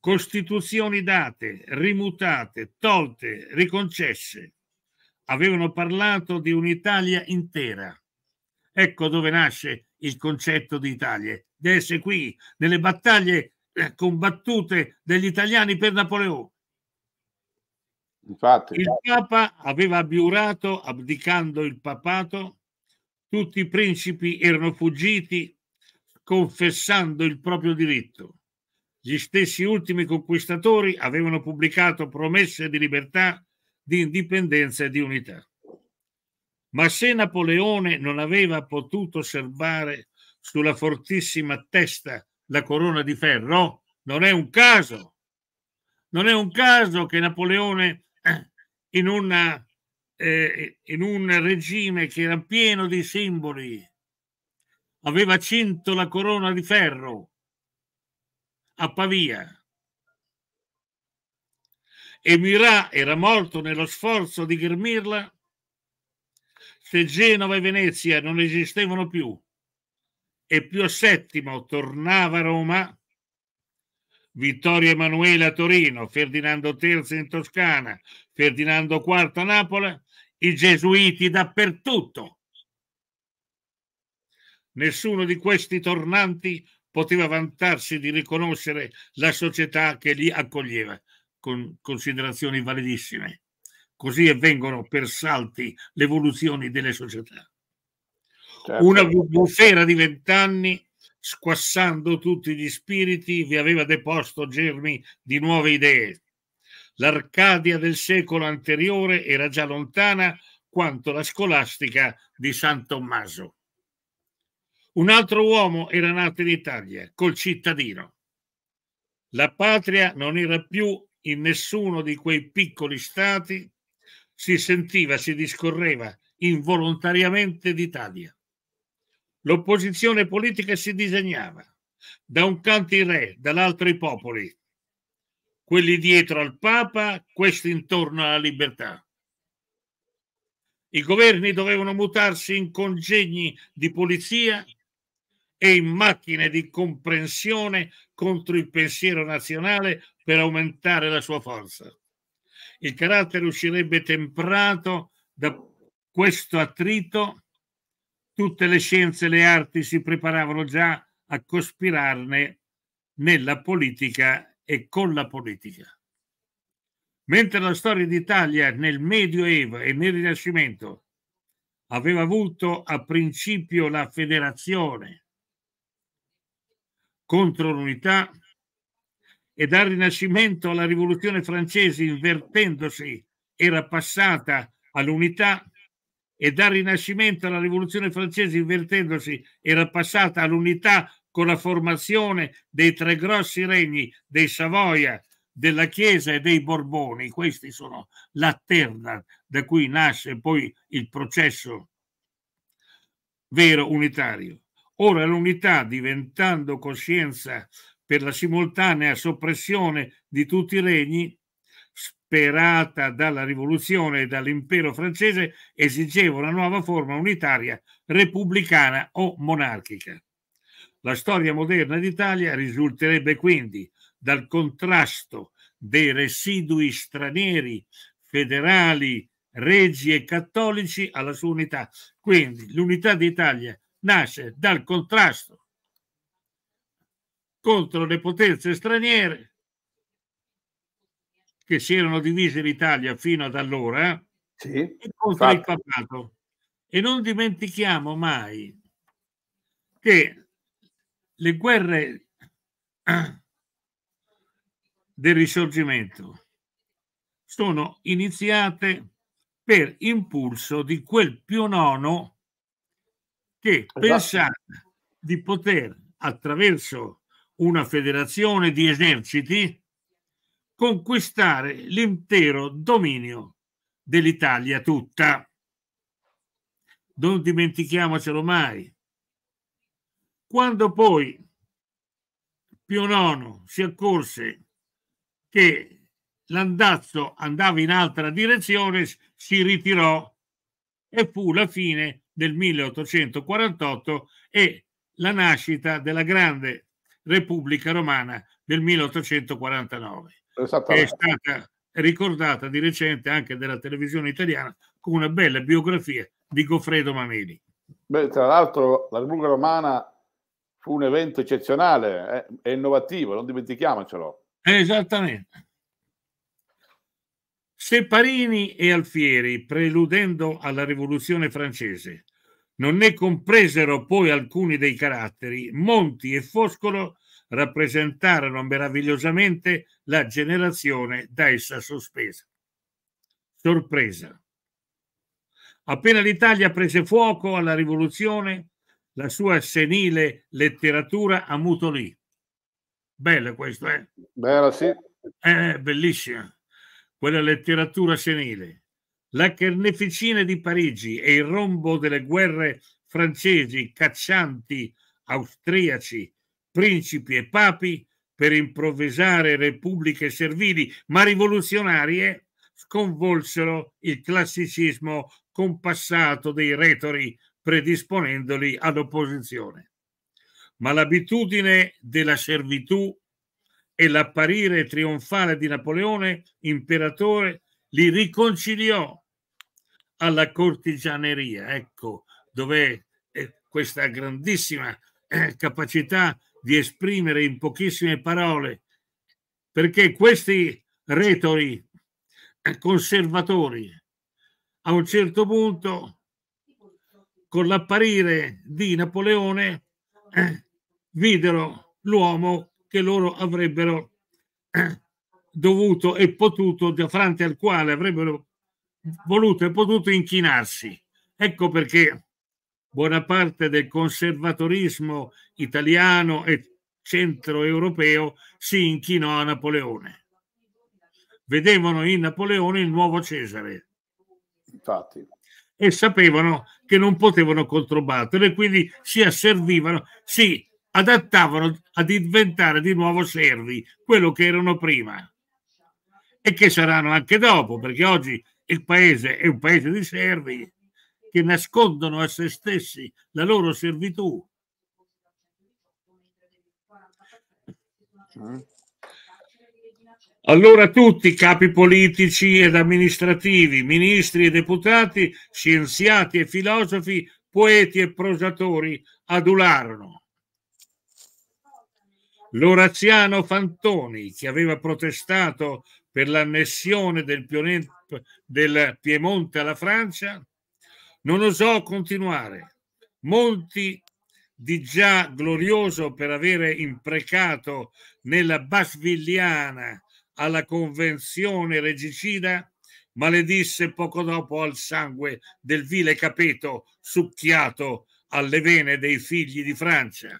Costituzioni date, rimutate, tolte, riconcesse. Avevano parlato di un'Italia intera. Ecco dove nasce il concetto di Italia. Deve essere qui, nelle battaglie eh, combattute degli italiani per Napoleone Infatti, il Papa aveva abiurato abdicando il papato, tutti i principi erano fuggiti confessando il proprio diritto. Gli stessi ultimi conquistatori avevano pubblicato promesse di libertà, di indipendenza e di unità. Ma se Napoleone non aveva potuto osservare sulla fortissima testa la corona di ferro, non è un caso. Non è un caso che Napoleone in, una, eh, in un regime che era pieno di simboli, aveva cinto la corona di ferro a Pavia. E Mirà era morto nello sforzo di ghermirla se Genova e Venezia non esistevano più e più a settimo tornava a Roma, Vittorio Emanuele a Torino, Ferdinando III in Toscana, Ferdinando IV a Napoli, i gesuiti dappertutto. Nessuno di questi tornanti poteva vantarsi di riconoscere la società che li accoglieva, con considerazioni validissime. Così avvengono per salti le evoluzioni delle società. Certo. Una bufera di vent'anni squassando tutti gli spiriti, vi aveva deposto germi di nuove idee. L'Arcadia del secolo anteriore era già lontana quanto la scolastica di San Tommaso. Un altro uomo era nato in Italia, col cittadino. La patria non era più in nessuno di quei piccoli stati, si sentiva, si discorreva involontariamente d'Italia. L'opposizione politica si disegnava, da un canto i re, dall'altro i popoli, quelli dietro al Papa, questi intorno alla libertà. I governi dovevano mutarsi in congegni di polizia e in macchine di comprensione contro il pensiero nazionale per aumentare la sua forza. Il carattere uscirebbe temprato da questo attrito tutte le scienze e le arti si preparavano già a cospirarne nella politica e con la politica. Mentre la storia d'Italia nel Medioevo e nel Rinascimento aveva avuto a principio la federazione contro l'unità e dal Rinascimento alla Rivoluzione francese invertendosi era passata all'unità, e dal Rinascimento alla Rivoluzione francese invertendosi era passata all'unità con la formazione dei tre grossi regni dei Savoia, della Chiesa e dei Borboni. Questi sono la terna da cui nasce poi il processo vero unitario. Ora l'unità, diventando coscienza per la simultanea soppressione di tutti i regni, sperata dalla rivoluzione e dall'impero francese, esigeva una nuova forma unitaria, repubblicana o monarchica. La storia moderna d'Italia risulterebbe quindi dal contrasto dei residui stranieri, federali, regi e cattolici alla sua unità. Quindi l'unità d'Italia nasce dal contrasto contro le potenze straniere che si erano divise l'Italia fino ad allora sì, e contro infatti. il papato. E non dimentichiamo mai che le guerre (clears throat) del risorgimento sono iniziate per impulso di quel Pio Nono che esatto. pensava di poter attraverso una federazione di eserciti conquistare l'intero dominio dell'Italia tutta. Non dimentichiamocelo mai. Quando poi Pio IX si accorse che l'andazzo andava in altra direzione, si ritirò e fu la fine del 1848 e la nascita della grande Repubblica Romana del 1849 è stata ricordata di recente anche dalla televisione italiana con una bella biografia di Goffredo Mameli. Beh, tra l'altro la Repubblica Romana fu un evento eccezionale eh, e innovativo, non dimentichiamocelo. Esattamente. Se Parini e Alfieri, preludendo alla rivoluzione francese, non ne compresero poi alcuni dei caratteri, Monti e Foscolo rappresentarono meravigliosamente la generazione da essa sospesa. Sorpresa. Appena l'Italia prese fuoco alla rivoluzione, la sua senile letteratura ammutolì. Bella questo, eh? Bella, sì. Eh, bellissima. Quella letteratura senile. La carneficina di Parigi e il rombo delle guerre francesi, caccianti, austriaci, principi e papi per improvvisare repubbliche servili ma rivoluzionarie sconvolsero il classicismo compassato dei retori predisponendoli all'opposizione. Ma l'abitudine della servitù e l'apparire trionfale di Napoleone, imperatore, li riconciliò alla cortigianeria. Ecco dov'è eh, questa grandissima eh, capacità di esprimere in pochissime parole, perché questi retori conservatori a un certo punto, con l'apparire di Napoleone, eh, videro l'uomo che loro avrebbero eh, dovuto e potuto, di fronte al quale avrebbero voluto e potuto inchinarsi. Ecco perché buona parte del conservatorismo italiano e centroeuropeo si inchinò a Napoleone. Vedevano in Napoleone il nuovo Cesare. Infatti. E sapevano che non potevano controbattere, quindi si asservivano, si adattavano a diventare di nuovo servi, quello che erano prima e che saranno anche dopo, perché oggi il paese è un paese di servi che nascondono a se stessi la loro servitù. Mm. Allora tutti, capi politici ed amministrativi, ministri e deputati, scienziati e filosofi, poeti e prosatori, adularono. L'Oraziano Fantoni, che aveva protestato per l'annessione del, Piemonte alla Francia, non osò continuare. Molti di già glorioso per avere imprecato nella Basvilliana alla convenzione regicida, maledisse poco dopo al sangue del vile capeto succhiato alle vene dei figli di Francia.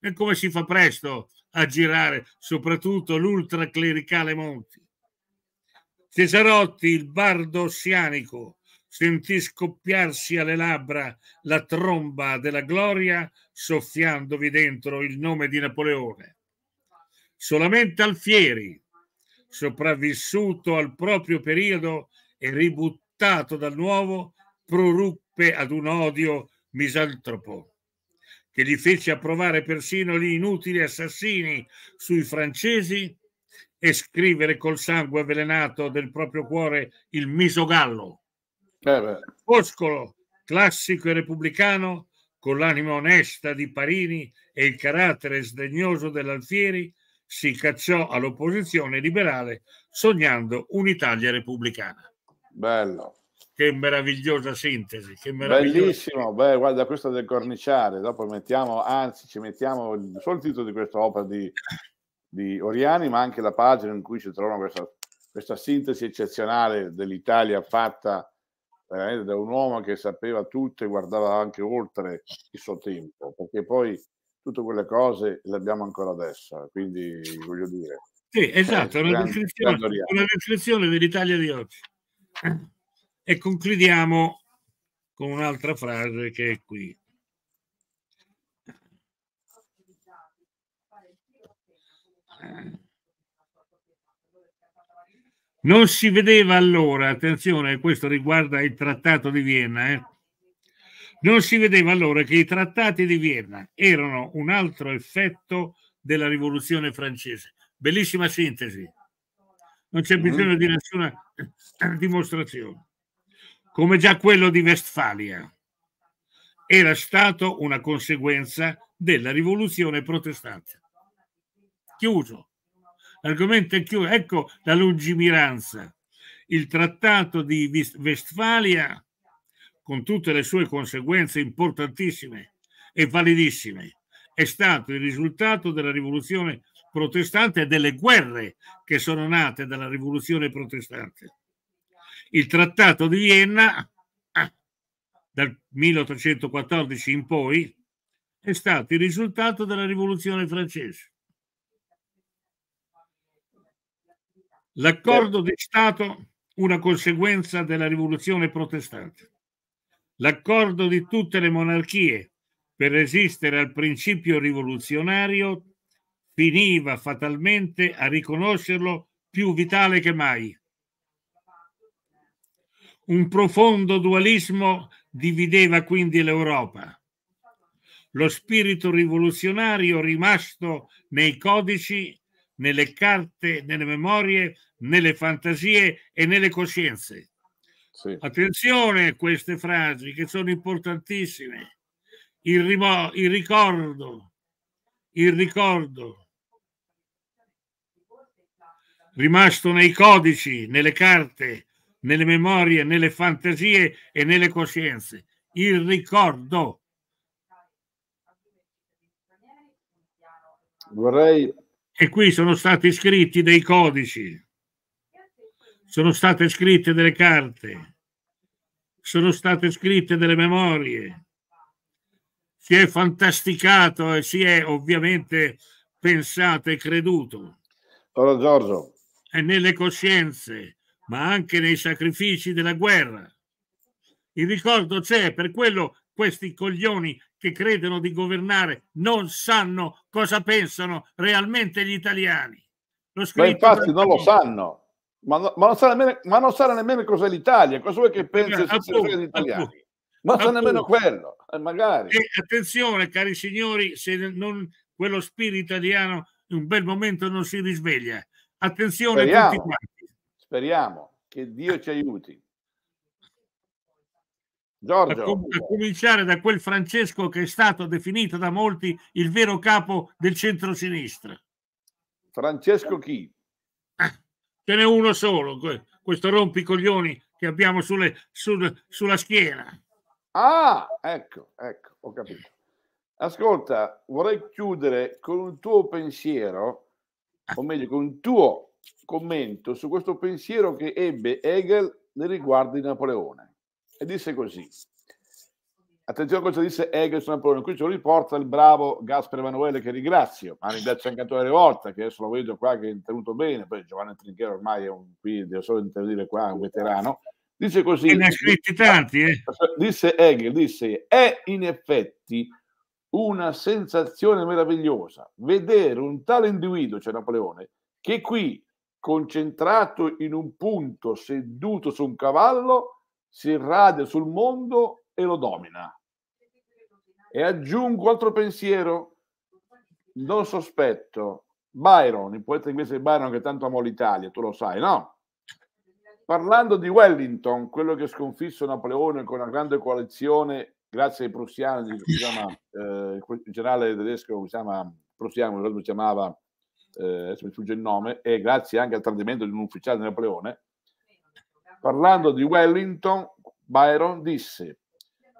E come si fa presto a girare soprattutto l'ultraclericale Monti. Cesarotti, il bardo sianico, sentì scoppiarsi alle labbra la tromba della gloria soffiandovi dentro il nome di Napoleone. Solamente Alfieri, sopravvissuto al proprio periodo e ributtato dal nuovo, proruppe ad un odio misantropo che gli fece approvare persino gli inutili assassini sui francesi e scrivere col sangue avvelenato del proprio cuore il misogallo eh Foscolo, classico e repubblicano, con l'anima onesta di Parini e il carattere sdegnoso dell'Alfieri, si cacciò all'opposizione liberale sognando un'Italia repubblicana. Bello. Che meravigliosa sintesi. Che Bellissimo, beh, guarda questo del corniciare, dopo mettiamo, anzi ci mettiamo il, solo il titolo di questa opera di, di Oriani, ma anche la pagina in cui si trova questa, questa sintesi eccezionale dell'Italia fatta veramente da un uomo che sapeva tutto e guardava anche oltre il suo tempo, perché poi tutte quelle cose le abbiamo ancora adesso, eh, quindi voglio dire. Sì, eh, esatto, è una, grande, descrizione, una descrizione dell'Italia di oggi. Eh, e concludiamo con un'altra frase che è qui. Eh. Non si vedeva allora, attenzione, questo riguarda il Trattato di Vienna, eh? non si vedeva allora che i trattati di Vienna erano un altro effetto della rivoluzione francese. Bellissima sintesi, non c'è mhm. bisogno di nessuna eh, dimostrazione. Come già quello di Westfalia era stato una conseguenza della rivoluzione protestante. Chiuso. L'argomento è chiuso. Ecco la lungimiranza. Il trattato di Vestfalia, con tutte le sue conseguenze importantissime e validissime, è stato il risultato della rivoluzione protestante e delle guerre che sono nate dalla rivoluzione protestante. Il trattato di Vienna, ah, dal 1814 in poi, è stato il risultato della rivoluzione francese. L'accordo di Stato, una conseguenza della rivoluzione protestante. L'accordo di tutte le monarchie per resistere al principio rivoluzionario finiva fatalmente a riconoscerlo più vitale che mai. Un profondo dualismo divideva quindi l'Europa. Lo spirito rivoluzionario rimasto nei codici nelle carte, nelle memorie, nelle fantasie e nelle coscienze. Sì. Attenzione a queste frasi che sono importantissime. Il, rimo- il ricordo, il ricordo rimasto nei codici, nelle carte, nelle memorie, nelle fantasie e nelle coscienze. Il ricordo. Vorrei e qui sono stati scritti dei codici, sono state scritte delle carte, sono state scritte delle memorie, si è fantasticato e si è ovviamente pensato e creduto. Ora Giorgio. E nelle coscienze, ma anche nei sacrifici della guerra. Il ricordo c'è, per quello questi coglioni che credono di governare non sanno cosa pensano realmente gli italiani. ma infatti non lo sanno, ma, ma, non sa nemmeno, ma, non sa nemmeno, cos'è l'Italia, cosa vuoi che pensi eh, appunto, gli italiani? Appunto, ma sa nemmeno quello, eh, magari. E attenzione, cari signori, se non, quello spirito italiano in un bel momento non si risveglia. Attenzione speriamo, Speriamo che Dio ci aiuti. Giorgio. A, com- a cominciare da quel Francesco che è stato definito da molti il vero capo del centro-sinistra. Francesco chi? Ah, ce n'è uno solo, questo rompicoglioni che abbiamo sulle, sul, sulla schiena. Ah, ecco, ecco, ho capito. Ascolta, vorrei chiudere con un tuo pensiero, o meglio, con un tuo commento su questo pensiero che ebbe Hegel nei riguardi di Napoleone e disse così. Attenzione a cosa disse Hegel su Napoleone, qui ce lo riporta il bravo Gaspare Emanuele che ringrazio, ma ringrazio anche Antonio Revolta che adesso lo vedo qua che è tenuto bene, poi Giovanni Trinchero ormai è un, qui, devo solo intervenire qua, un veterano. Dice così. E ne ha scritti tanti, eh. Disse Hegel, disse, è in effetti una sensazione meravigliosa vedere un tale individuo, cioè Napoleone, che qui concentrato in un punto seduto su un cavallo si irradia sul mondo e lo domina. E aggiungo altro pensiero, non sospetto, Byron, il poeta inglese Byron che tanto amò l'Italia, tu lo sai, no? Parlando di Wellington, quello che sconfisse Napoleone con una grande coalizione, grazie ai prussiani, di, chiama, eh, il generale tedesco si chiama, prussiano, si chiamava, eh, mi sfugge il nome, e grazie anche al tradimento di un ufficiale di Napoleone, Parlando di Wellington, Byron disse,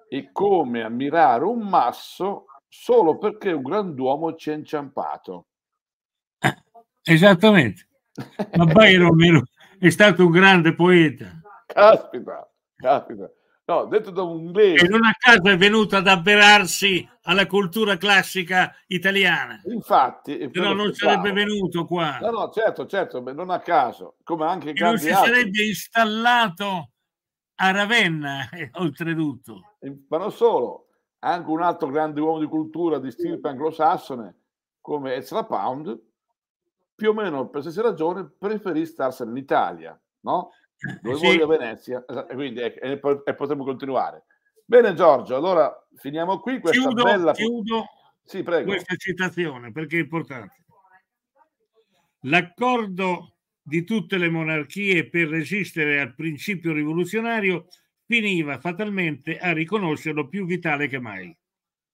è come ammirare un masso solo perché un grand'uomo ci è inciampato. Eh, esattamente. Ma Byron è stato un grande poeta. (laughs) Caspita, caspita. No, detto da un inglese. E non a caso è venuto ad avverarsi alla cultura classica italiana. Infatti. Però non sarebbe venuto qua. No, no, certo, certo, non a caso. Come anche e non si altri. sarebbe installato a Ravenna, (laughs) eh, oltretutto. Ma non solo, anche un altro grande uomo di cultura di stirpe mm. anglosassone come Ezra Pound, più o meno per stesse ragione preferì starsene in Italia, no? Due eh, sì. gol a Venezia, quindi e, e, e potremmo continuare. Bene Giorgio, allora finiamo qui questa chiudo, bella... Chiudo sì, prego. questa citazione perché è importante. L'accordo di tutte le monarchie per resistere al principio rivoluzionario finiva fatalmente a riconoscerlo più vitale che mai.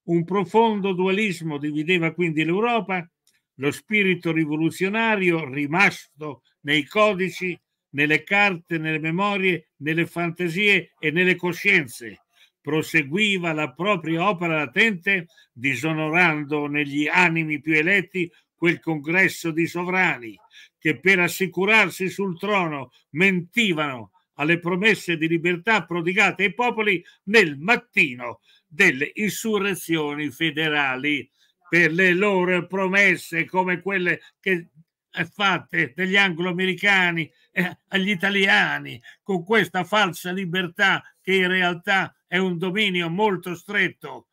Un profondo dualismo divideva quindi l'Europa, lo spirito rivoluzionario rimasto nei codici nelle carte, nelle memorie, nelle fantasie e nelle coscienze. Proseguiva la propria opera latente, disonorando negli animi più eletti quel congresso di sovrani che per assicurarsi sul trono mentivano alle promesse di libertà prodigate ai popoli nel mattino delle insurrezioni federali per le loro promesse come quelle che eh, fatte dagli anglo-americani eh, agli italiani con questa falsa libertà che in realtà è un dominio molto stretto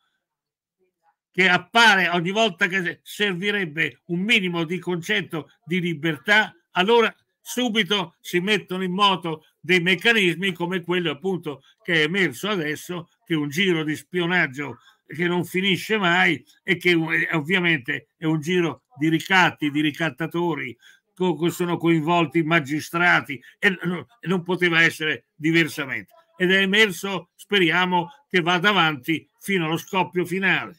che appare ogni volta che servirebbe un minimo di concetto di libertà, allora subito si mettono in moto dei meccanismi come quello appunto che è emerso adesso, che è un giro di spionaggio che non finisce mai e che eh, ovviamente è un giro di ricatti, di ricattatori, co- sono coinvolti magistrati e no, non poteva essere diversamente. Ed è emerso, speriamo, che vada avanti fino allo scoppio finale.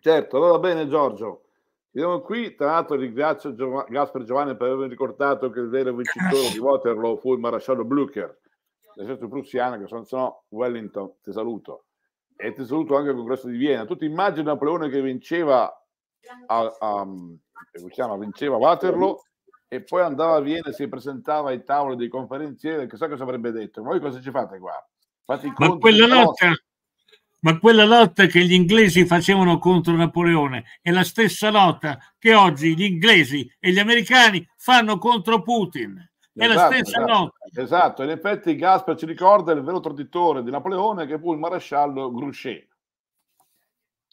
Certo, allora bene Giorgio. Siamo qui, tra l'altro ringrazio Giov- Gasper Giovanni per avermi ricordato che il vero vincitore di Waterloo fu il maresciallo Blücher, l'esercito prussiano, che sono no, Wellington, ti saluto. E ti saluto anche al congresso di Vienna. Tu ti immagini Napoleone che vinceva, a, a, diciamo, vinceva Waterloo e poi andava a Vienna e si presentava ai tavoli dei conferenzieri, chissà cosa avrebbe detto. voi cosa ci fate qua? Fate ma, quella lotta, ma quella lotta che gli inglesi facevano contro Napoleone è la stessa lotta che oggi gli inglesi e gli americani fanno contro Putin. È esatto, la stessa esatto, lotta. Esatto, in effetti Gasper ci ricorda il vero traditore di Napoleone che fu il maresciallo Grouchet.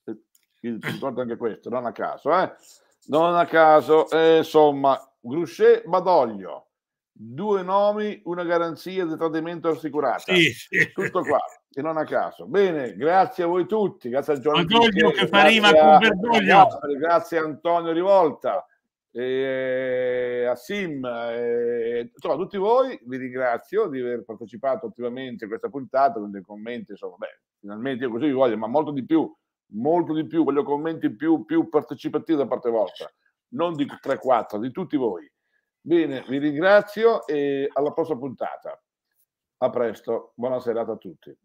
Ci ricorda anche questo, non a caso, eh? Non a caso, eh, insomma, Gruchet, Badoglio, due nomi, una garanzia di tradimento assicurata. Sì, sì. Tutto qua, e non a caso. Bene, grazie a voi tutti, grazie a Giorgio Badoglio che fa rima con Bergoglio. Grazie a Antonio Rivolta, e a Sim, e, insomma, a tutti voi vi ringrazio di aver partecipato attivamente a questa puntata con dei commenti, insomma, beh, finalmente io così vi voglio, ma molto di più, molto di più, voglio commenti più, più partecipativi da parte vostra non di 3-4, di tutti voi. Bene, vi ringrazio e alla prossima puntata. A presto, buona serata a tutti.